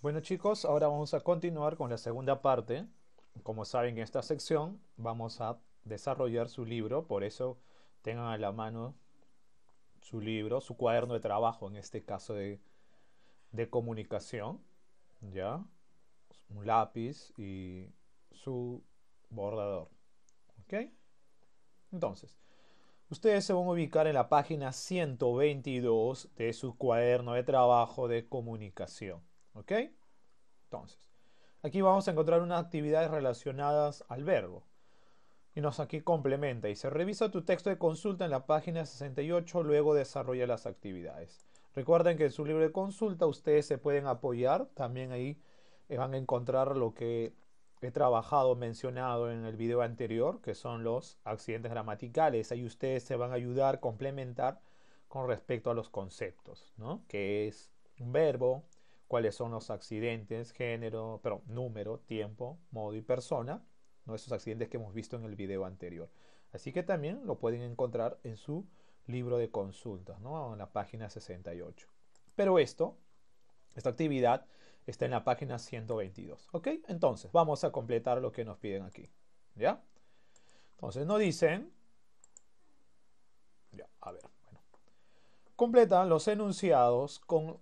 Bueno chicos, ahora vamos a continuar con la segunda parte. Como saben, en esta sección vamos a desarrollar su libro, por eso tengan a la mano su libro, su cuaderno de trabajo, en este caso de, comunicación, ¿ya? Un lápiz y su bordador, Entonces, ustedes se van a ubicar en la página 122 de su cuaderno de trabajo de comunicación. ¿Ok? Entonces, aquí vamos a encontrar unas actividades relacionadas al verbo. Y nos aquí complementa. Y se revisa tu texto de consulta en la página 68, luego desarrolla las actividades. Recuerden que en su libro de consulta ustedes se pueden apoyar. También ahí eh, van a encontrar lo que he trabajado, mencionado en el video anterior, que son los accidentes gramaticales. Ahí ustedes se van a ayudar, complementar con respecto a los conceptos, ¿no? Que es un verbo, cuáles son los accidentes, género, pero número, tiempo, modo y persona, ¿no? esos accidentes que hemos visto en el video anterior. Así que también lo pueden encontrar en su libro de consultas, ¿no? en la página 68. Pero esto, esta actividad está en la página 122. ¿Ok? Entonces, vamos a completar lo que nos piden aquí. ¿Ya? Entonces, nos dicen... Ya, a ver. Bueno. Completan los enunciados con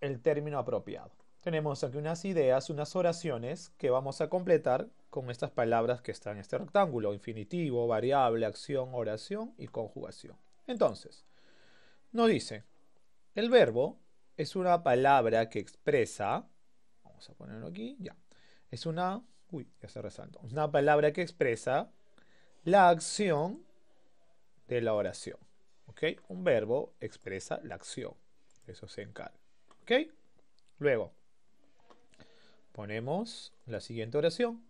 el término apropiado. Tenemos aquí unas ideas, unas oraciones que vamos a completar con estas palabras que están en este rectángulo. Infinitivo, variable, acción, oración y conjugación. Entonces, nos dice, el verbo es una palabra que expresa, vamos a ponerlo aquí, ya, es una, uy, ya se resalta, una palabra que expresa la acción de la oración. ¿Ok? Un verbo expresa la acción. Eso se encarga. ¿Ok? Luego, ponemos la siguiente oración.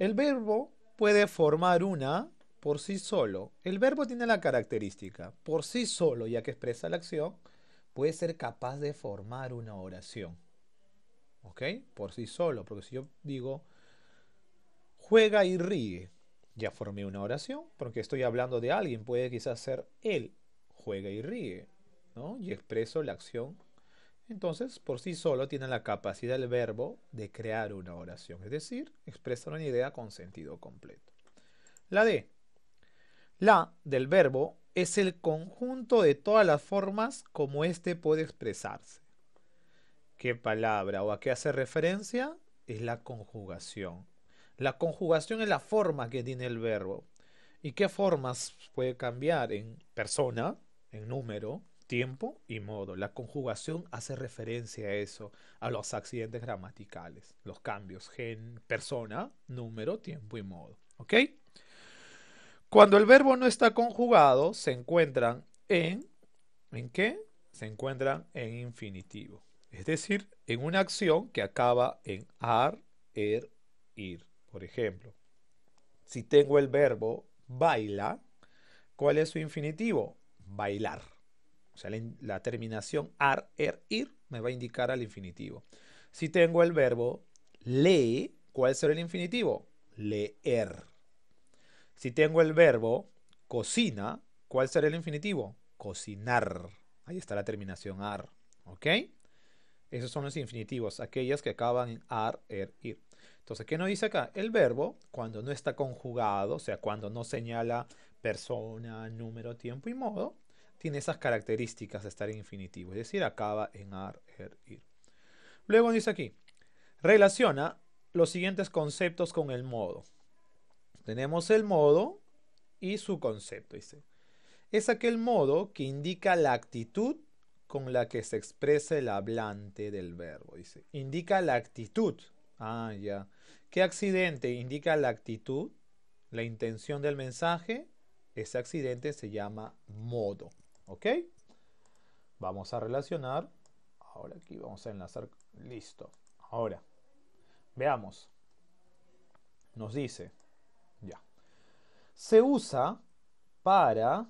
El verbo puede formar una por sí solo. El verbo tiene la característica, por sí solo, ya que expresa la acción, puede ser capaz de formar una oración. ¿Ok? Por sí solo, porque si yo digo, juega y ríe, ya formé una oración, porque estoy hablando de alguien, puede quizás ser él, juega y ríe, ¿no? Y expreso la acción entonces, por sí solo tiene la capacidad el verbo de crear una oración, es decir, expresar una idea con sentido completo. La D. La del verbo es el conjunto de todas las formas como éste puede expresarse. ¿Qué palabra o a qué hace referencia? Es la conjugación. La conjugación es la forma que tiene el verbo. ¿Y qué formas puede cambiar en persona, en número, tiempo y modo. La conjugación hace referencia a eso, a los accidentes gramaticales, los cambios gen, persona, número, tiempo y modo. ¿Ok? Cuando el verbo no está conjugado, se encuentran en... ¿En qué? Se encuentran en infinitivo. Es decir, en una acción que acaba en ar, er, ir. Por ejemplo, si tengo el verbo baila, ¿cuál es su infinitivo? Bailar sea, la, terminación ar, er, ir me va a indicar al infinitivo. Si tengo el verbo lee, ¿cuál será el infinitivo? Leer. Si tengo el verbo cocina, ¿cuál será el infinitivo? Cocinar. Ahí está la terminación ar. ¿Ok? Esos son los infinitivos, aquellas que acaban en ar, er, ir. Entonces, ¿qué nos dice acá? El verbo, cuando no está conjugado, o sea, cuando no señala persona, número, tiempo y modo, tiene esas características de estar en infinitivo, es decir, acaba en ar, er, ir. Luego dice aquí, relaciona los siguientes conceptos con el modo. Tenemos el modo y su concepto, dice. Es aquel modo que indica la actitud con la que se expresa el hablante del verbo, dice. Indica la actitud. Ah, ya. ¿Qué accidente indica la actitud? La intención del mensaje. Ese accidente se llama modo. ¿Ok? Vamos a relacionar. Ahora aquí vamos a enlazar. Listo. Ahora, veamos. Nos dice, ya. Se usa para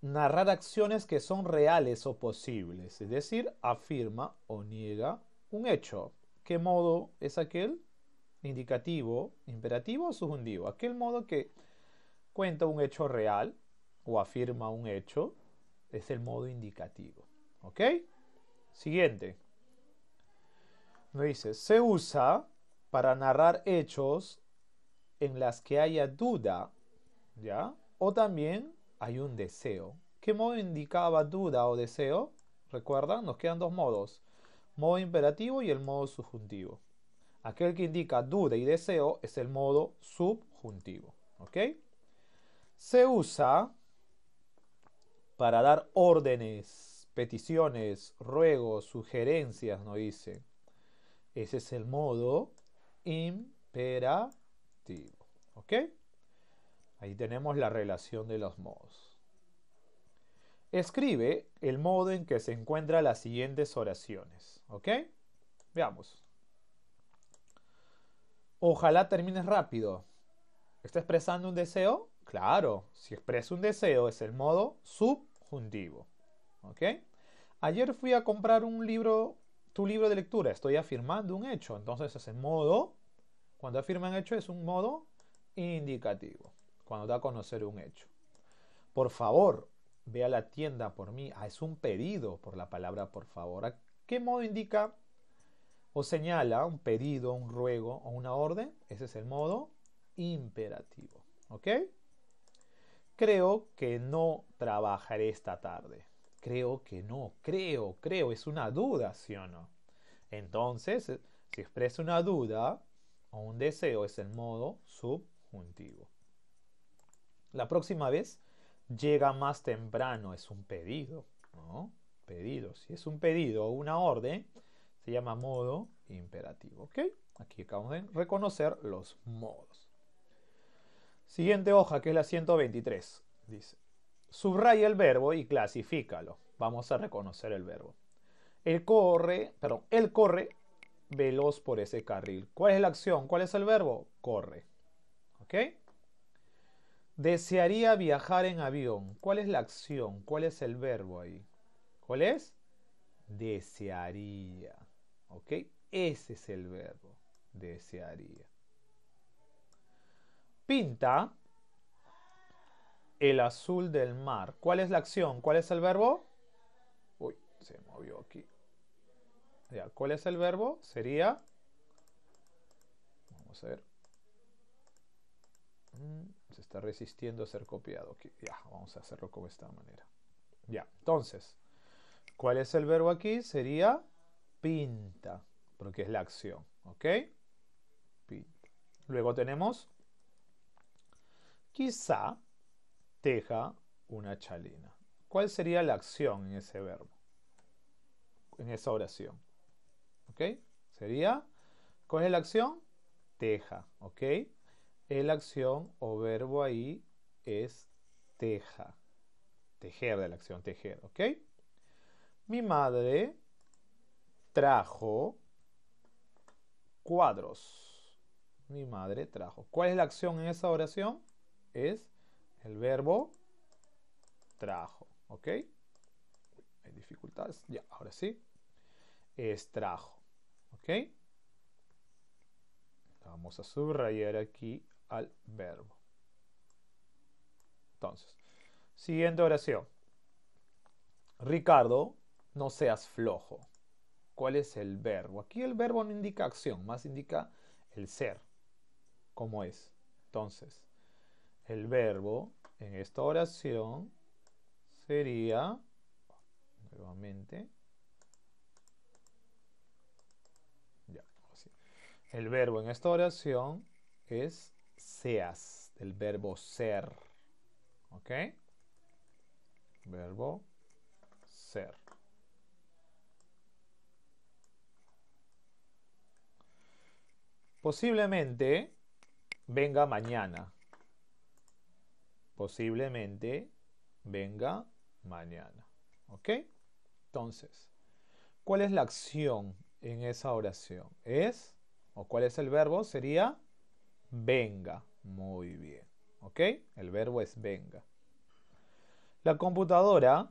narrar acciones que son reales o posibles, es decir, afirma o niega un hecho. ¿Qué modo es aquel? Indicativo, imperativo o subjuntivo. Aquel modo que cuenta un hecho real o afirma un hecho es el modo indicativo. ¿Ok? Siguiente. Me dice, se usa para narrar hechos en las que haya duda, ¿ya? O también hay un deseo. ¿Qué modo indicaba duda o deseo? ¿Recuerda? nos quedan dos modos. Modo imperativo y el modo subjuntivo. Aquel que indica duda y deseo es el modo subjuntivo. ¿Ok? Se usa para dar órdenes, peticiones, ruegos, sugerencias, ¿no dice. Ese es el modo imperativo. ¿Ok? Ahí tenemos la relación de los modos. Escribe el modo en que se encuentran las siguientes oraciones. ¿Ok? Veamos. Ojalá termines rápido. ¿Está expresando un deseo? Claro, si expresa un deseo es el modo sub ¿Ok? Ayer fui a comprar un libro, tu libro de lectura. Estoy afirmando un hecho. Entonces ese modo, cuando afirman hecho, es un modo indicativo. Cuando da a conocer un hecho. Por favor, ve a la tienda por mí. Ah, es un pedido por la palabra por favor. ¿A qué modo indica o señala un pedido, un ruego o una orden? Ese es el modo imperativo. ¿Ok? Creo que no trabajaré esta tarde. Creo que no, creo, creo, es una duda, ¿sí o no? Entonces, eh, si expresa una duda o un deseo, es el modo subjuntivo. La próxima vez, llega más temprano, es un pedido, Pedido, si es un pedido o una orden, se llama modo imperativo, Aquí acabamos de reconocer los modos. Siguiente hoja, que es la 123, dice. Subraya el verbo y clasifícalo. Vamos a reconocer el verbo. Él corre, perdón, él corre veloz por ese carril. ¿Cuál es la acción? ¿Cuál es el verbo? Corre. ¿Ok? Desearía viajar en avión. ¿Cuál es la acción? ¿Cuál es el verbo ahí? ¿Cuál es? Desearía. ¿Ok? Ese es el verbo. Desearía pinta el azul del mar. ¿Cuál es la acción? ¿Cuál es el verbo? Uy, se movió aquí. ¿cuál es el verbo? Sería... Vamos a ver. Mm, se está resistiendo a ser copiado. Aquí. Ya, vamos a hacerlo como esta manera. Ya, entonces, ¿cuál es el verbo aquí? Sería pinta, porque es la acción, ¿ok? Pinta. Luego tenemos quizá teja una chalina. ¿Cuál sería la acción en ese verbo? En esa oración. ¿Ok? Sería, ¿cuál es la acción? Teja, ¿ok? La acción o verbo ahí es teja. Tejer de la acción tejer, ¿ok? Mi madre trajo cuadros. Mi madre trajo. ¿Cuál es la acción en esa oración? es el verbo trajo, ¿ok? Hay dificultades, ya, ahora sí. Es trajo. ¿ok? Vamos a subrayar aquí al verbo. Entonces, siguiente oración. Ricardo, no seas flojo. ¿Cuál es el verbo? Aquí el verbo no indica acción, más indica el ser. ¿Cómo es? Entonces, el verbo en esta oración sería, nuevamente, ya, el verbo en esta oración es seas, el verbo ser, ¿ok? Verbo ser. Posiblemente venga mañana, posiblemente venga mañana. ¿Ok? Entonces, ¿cuál es la acción en esa oración? Es, o cuál es el verbo, sería venga. Muy bien. ¿Ok? El verbo es venga. La computadora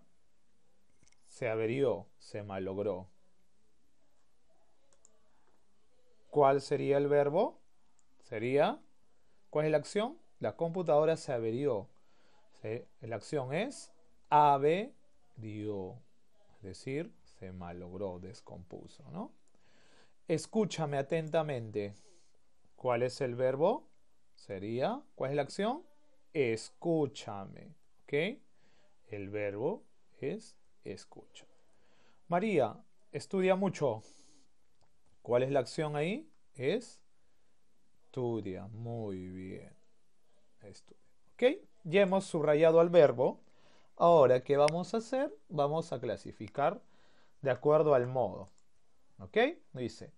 se averió, se malogró. ¿Cuál sería el verbo? Sería, ¿cuál es la acción? La computadora se averió, eh, la acción es dio, es decir, se malogró, descompuso, ¿no? Escúchame atentamente. ¿Cuál es el verbo? Sería, ¿cuál es la acción? Escúchame, ¿ok? El verbo es escucha. María, estudia mucho. ¿Cuál es la acción ahí? Es estudia, muy bien. Estudia, ¿ok? ya hemos subrayado al verbo. Ahora, ¿qué vamos a hacer? Vamos a clasificar de acuerdo al modo. ¿Ok? Dice,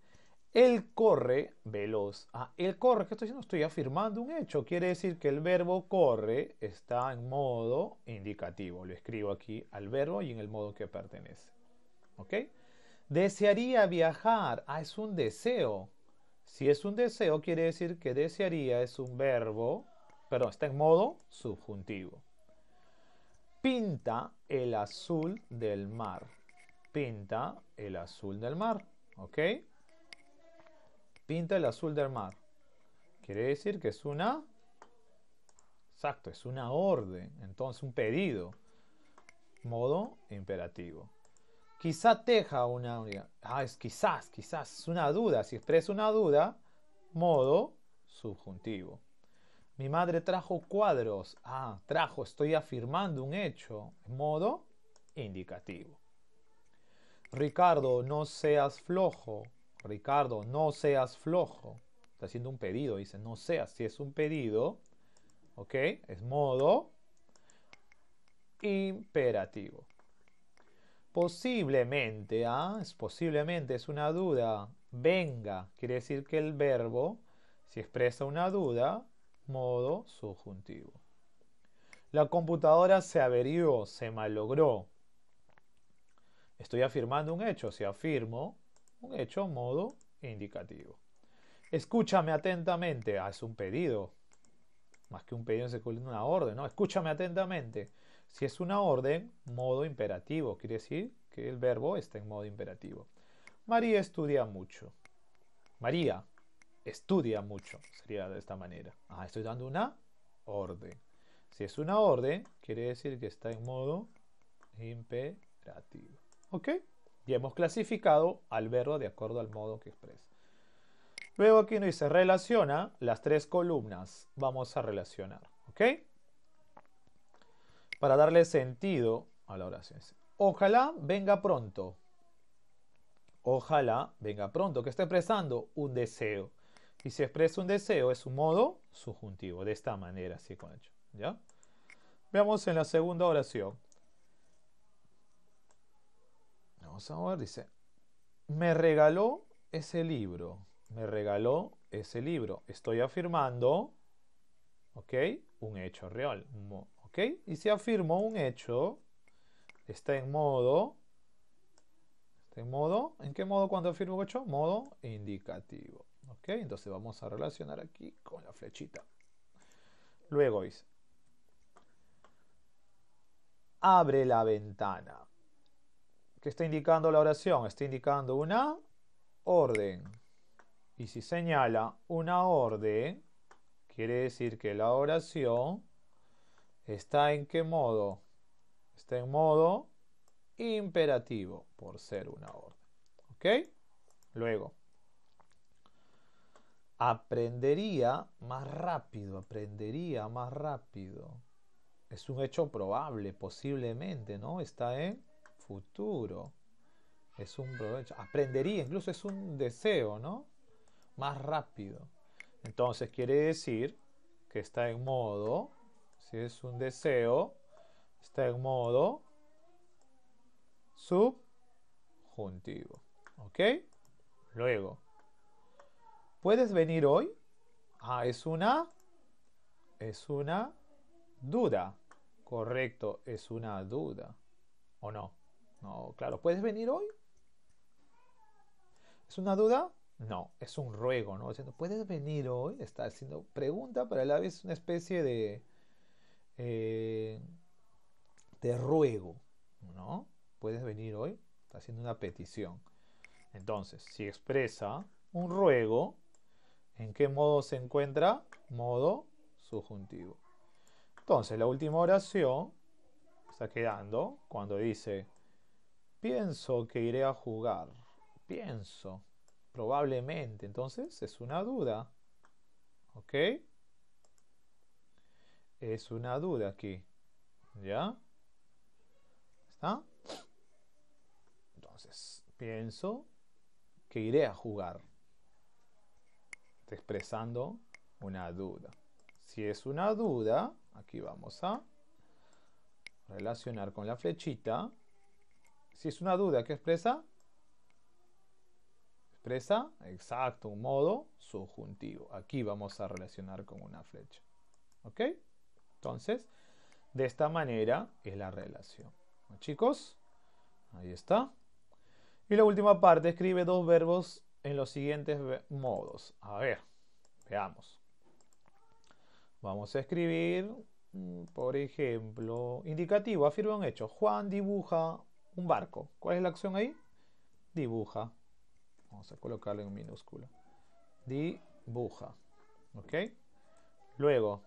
él corre veloz. Ah, él corre, ¿Qué estoy diciendo? Estoy afirmando un hecho. Quiere decir que el verbo corre está en modo indicativo. Lo escribo aquí al verbo y en el modo que pertenece. ¿Ok? Desearía viajar. Ah, es un deseo. Si es un deseo, quiere decir que desearía es un verbo perdón, está en modo subjuntivo. Pinta el azul del mar. Pinta el azul del mar, ¿ok? Pinta el azul del mar. Quiere decir que es una... Exacto, es una orden, entonces un pedido. Modo imperativo. Quizá teja una... Ah, es quizás, quizás, es una duda. Si expresa una duda, modo subjuntivo. Mi madre trajo cuadros. Ah, trajo, estoy afirmando un hecho. Modo indicativo. Ricardo, no seas flojo. Ricardo, no seas flojo. Está haciendo un pedido, dice, no seas. Si es un pedido, ¿ok? Es modo imperativo. Posiblemente, ¿ah? Es posiblemente, es una duda. Venga, quiere decir que el verbo, si expresa una duda, modo subjuntivo. La computadora se averió, se malogró. Estoy afirmando un hecho, si afirmo un hecho modo indicativo. Escúchame atentamente, haz un pedido. Más que un pedido se cumple una orden, ¿no? Escúchame atentamente. Si es una orden, modo imperativo, quiere decir que el verbo está en modo imperativo. María estudia mucho. María, estudia mucho, sería de esta manera. Ah, estoy dando una orden. Si es una orden, quiere decir que está en modo imperativo. ¿Ok? Y hemos clasificado al verbo de acuerdo al modo que expresa. Luego aquí nos dice relaciona las tres columnas. Vamos a relacionar. ¿Ok? Para darle sentido a la oración. Ojalá venga pronto. Ojalá venga pronto. Que está expresando un deseo. Y si expresa un deseo, es un modo subjuntivo. De esta manera, así con hecho. ¿Ya? Veamos en la segunda oración. Vamos a ver, dice, me regaló ese libro. Me regaló ese libro. Estoy afirmando, ¿ok? Un hecho real. ¿Ok? Y si afirmo un hecho, está en modo en modo, ¿en qué modo cuando afirmo un hecho Modo indicativo. Entonces vamos a relacionar aquí con la flechita. Luego dice, abre la ventana. ¿Qué está indicando la oración? Está indicando una orden. Y si señala una orden, quiere decir que la oración está en qué modo? Está en modo imperativo por ser una orden. ¿Ok? Luego, aprendería más rápido, aprendería más rápido. Es un hecho probable, posiblemente, ¿no? Está en futuro. Es un provecho. Aprendería, incluso es un deseo, ¿no? Más rápido. Entonces quiere decir que está en modo, si es un deseo, está en modo subjuntivo. ¿Ok? Luego. ¿Puedes venir hoy? Ah, es una... Es una duda. Correcto, es una duda. ¿O no? No, claro. ¿Puedes venir hoy? ¿Es una duda? No, es un ruego, ¿no? Diciendo, ¿puedes venir hoy? Está haciendo pregunta, pero a la vez es una especie de... Eh, de ruego, ¿no? ¿Puedes venir hoy? Está haciendo una petición. Entonces, si expresa un ruego, ¿En qué modo se encuentra? Modo subjuntivo. Entonces, la última oración está quedando cuando dice, pienso que iré a jugar. Pienso, probablemente. Entonces, es una duda. ¿Ok? Es una duda aquí. ¿Ya? ¿Está? Entonces, pienso que iré a jugar expresando una duda. Si es una duda, aquí vamos a relacionar con la flechita. Si es una duda, ¿qué expresa? Expresa, exacto, un modo subjuntivo. Aquí vamos a relacionar con una flecha. ¿Ok? Entonces, de esta manera es la relación. chicos, ahí está. Y la última parte, escribe dos verbos en los siguientes modos. A ver, veamos. Vamos a escribir, mm, por ejemplo, indicativo, afirma un hecho. Juan dibuja un barco. ¿Cuál es la acción ahí? Dibuja. Vamos a colocarlo en minúscula. Dibuja. ¿Ok? Luego.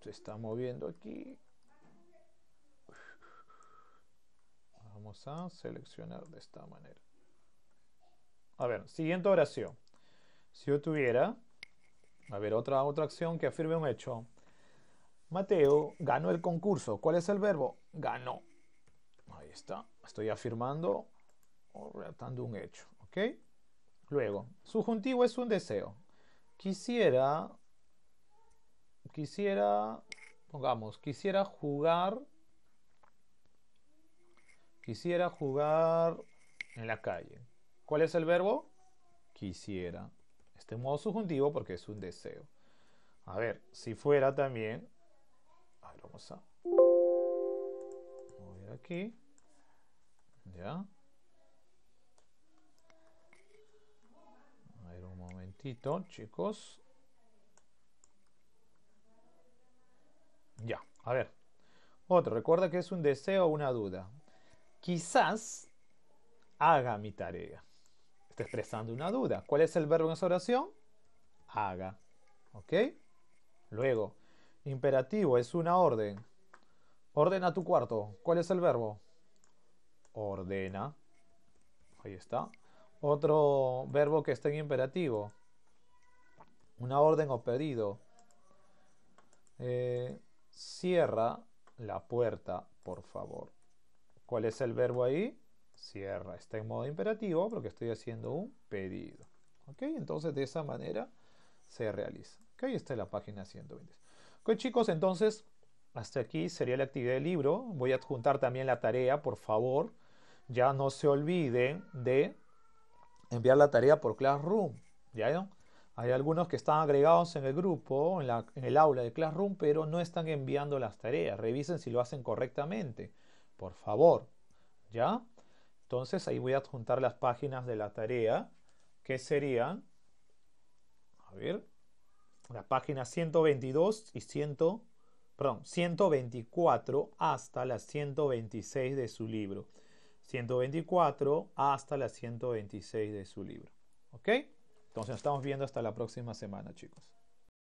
se está moviendo aquí. vamos a seleccionar de esta manera. A ver, siguiente oración. Si yo tuviera, a ver, otra, otra acción que afirme un hecho. Mateo ganó el concurso. ¿Cuál es el verbo? Ganó. Ahí está. Estoy afirmando o relatando un hecho. ¿Ok? Luego, subjuntivo es un deseo. Quisiera, quisiera, pongamos, quisiera jugar Quisiera jugar en la calle. ¿Cuál es el verbo? Quisiera. Este modo subjuntivo porque es un deseo. A ver, si fuera también... A ver, vamos a... Mover aquí. Ya. A ver, un momentito, chicos. Ya, a ver. Otro, recuerda que es un deseo o una duda. Quizás haga mi tarea. Está expresando una duda. ¿Cuál es el verbo en esa oración? Haga. ¿Ok? Luego, imperativo es una orden. Ordena tu cuarto. ¿Cuál es el verbo? Ordena. Ahí está. Otro verbo que está en imperativo. Una orden o pedido. Eh, cierra la puerta, por favor. ¿Cuál es el verbo ahí? Cierra. Está en modo imperativo porque estoy haciendo un pedido. ¿Ok? Entonces de esa manera se realiza. ¿Ok? está la página 120. Ok chicos, entonces hasta aquí sería la actividad del libro. Voy a adjuntar también la tarea, por favor. Ya no se olviden de enviar la tarea por Classroom. ¿Ya Hay algunos que están agregados en el grupo, en el aula de Classroom, pero no están enviando las tareas. Revisen si lo hacen correctamente por favor, ¿ya? Entonces ahí voy a adjuntar las páginas de la tarea, que serían, a ver, las página 122 y 100, perdón, 124 hasta la 126 de su libro. 124 hasta la 126 de su libro. ¿Ok? Entonces nos estamos viendo hasta la próxima semana, chicos.